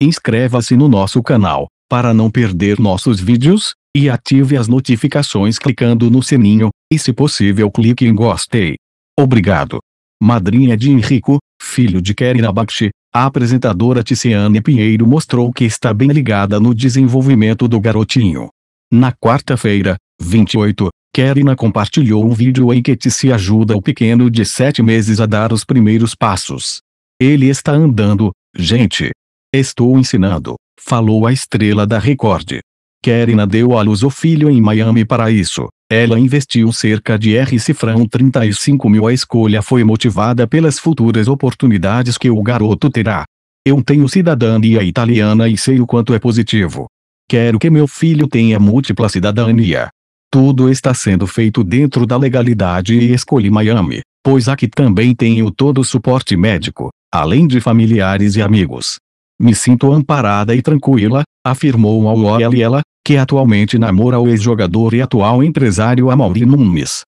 Inscreva-se no nosso canal, para não perder nossos vídeos, e ative as notificações clicando no sininho, e se possível clique em gostei. Obrigado. Madrinha de Henrico, filho de Keren Bakshi, a apresentadora Ticiane Pinheiro mostrou que está bem ligada no desenvolvimento do garotinho. Na quarta-feira, 28, Kerina compartilhou um vídeo em que Tici ajuda o pequeno de 7 meses a dar os primeiros passos. Ele está andando, gente. Estou ensinando, falou a estrela da Record. Kerina deu à luz o filho em Miami para isso. Ela investiu cerca de R cifrão 35 mil. A escolha foi motivada pelas futuras oportunidades que o garoto terá. Eu tenho cidadania italiana e sei o quanto é positivo. Quero que meu filho tenha múltipla cidadania. Tudo está sendo feito dentro da legalidade e escolhi Miami, pois aqui também tenho todo o suporte médico, além de familiares e amigos. Me sinto amparada e tranquila, afirmou ao ela, que atualmente namora o ex-jogador e atual empresário Amaury Nunes.